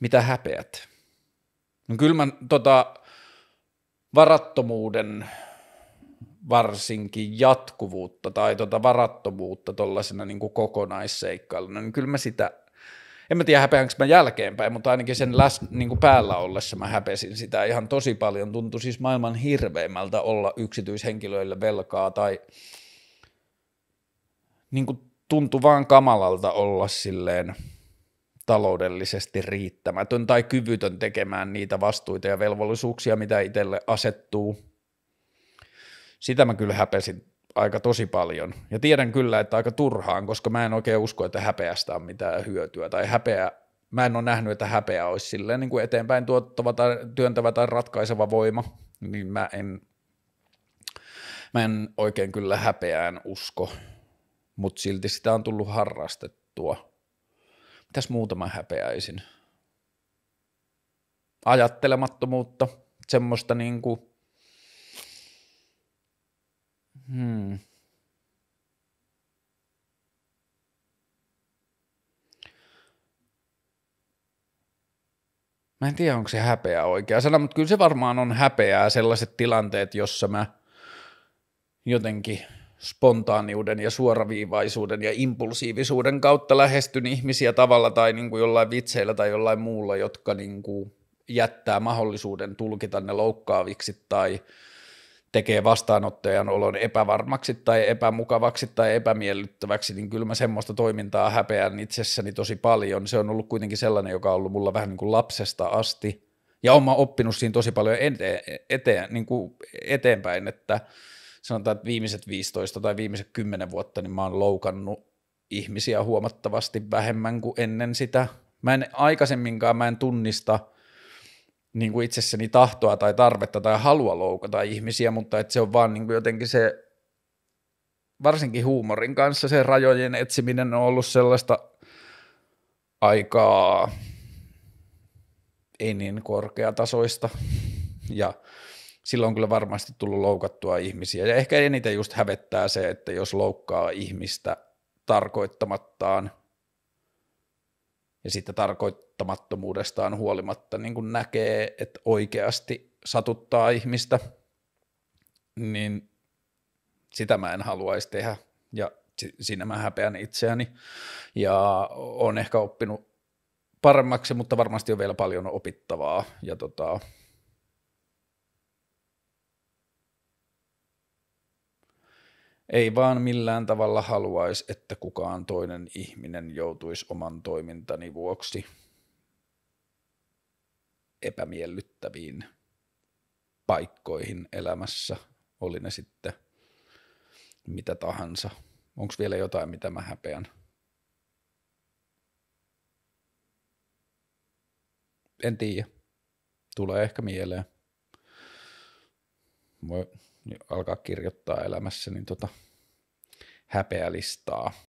Mitä häpeät? No kyllä mä tota, varattomuuden varsinkin jatkuvuutta tai tota varattomuutta tuollaisena niin kokonaisseikkailuna, niin kyllä mä sitä, en mä tiedä häpeänkö mä jälkeenpäin, mutta ainakin sen läs, niin kuin päällä ollessa mä häpesin sitä ihan tosi paljon. Tuntui siis maailman hirveimmältä olla yksityishenkilöille velkaa tai niin kuin tuntui vaan kamalalta olla silleen – taloudellisesti riittämätön tai kyvytön tekemään niitä vastuita ja velvollisuuksia, mitä itselle asettuu. Sitä mä kyllä häpesin aika tosi paljon. Ja tiedän kyllä, että aika turhaan, koska mä en oikein usko, että häpeästä on mitään hyötyä. Tai häpeä, mä en ole nähnyt, että häpeä olisi silleen niin kuin eteenpäin tuottava tai työntävä tai ratkaiseva voima. Niin mä en, mä en oikein kyllä häpeään usko, mutta silti sitä on tullut harrastettua. Mitäs muutama häpeäisin? Ajattelemattomuutta, semmoista niinku, hmm. Mä en tiedä, onko se häpeä oikea sana, mutta kyllä se varmaan on häpeää sellaiset tilanteet, jossa mä jotenkin spontaaniuden ja suoraviivaisuuden ja impulsiivisuuden kautta lähestyn ihmisiä tavalla tai niin kuin jollain vitseillä tai jollain muulla, jotka niin kuin jättää mahdollisuuden tulkita ne loukkaaviksi tai tekee vastaanottajan olon epävarmaksi tai epämukavaksi tai epämiellyttäväksi, niin kyllä mä semmoista toimintaa häpeän itsessäni tosi paljon. Se on ollut kuitenkin sellainen, joka on ollut mulla vähän niin kuin lapsesta asti. Ja oma oppinut siinä tosi paljon eteen, eteen, niin kuin eteenpäin, että – sanotaan, että viimeiset 15 tai viimeiset 10 vuotta, niin mä oon loukannut ihmisiä huomattavasti vähemmän kuin ennen sitä. Mä en aikaisemminkaan, mä en tunnista niin kuin itsessäni tahtoa tai tarvetta tai halua loukata ihmisiä, mutta että se on vaan niin kuin jotenkin se, varsinkin huumorin kanssa se rajojen etsiminen on ollut sellaista aikaa ei niin korkeatasoista ja silloin on kyllä varmasti tullut loukattua ihmisiä. Ja ehkä eniten just hävettää se, että jos loukkaa ihmistä tarkoittamattaan ja sitten tarkoittamattomuudestaan huolimatta niin kun näkee, että oikeasti satuttaa ihmistä, niin sitä mä en haluaisi tehdä. Ja siinä mä häpeän itseäni ja on ehkä oppinut paremmaksi, mutta varmasti on vielä paljon opittavaa. Ja tota, ei vaan millään tavalla haluaisi, että kukaan toinen ihminen joutuisi oman toimintani vuoksi epämiellyttäviin paikkoihin elämässä, oli ne sitten mitä tahansa. Onko vielä jotain, mitä mä häpeän? En tiedä. Tulee ehkä mieleen voi alkaa kirjoittaa elämässä niin tota, häpeälistaa.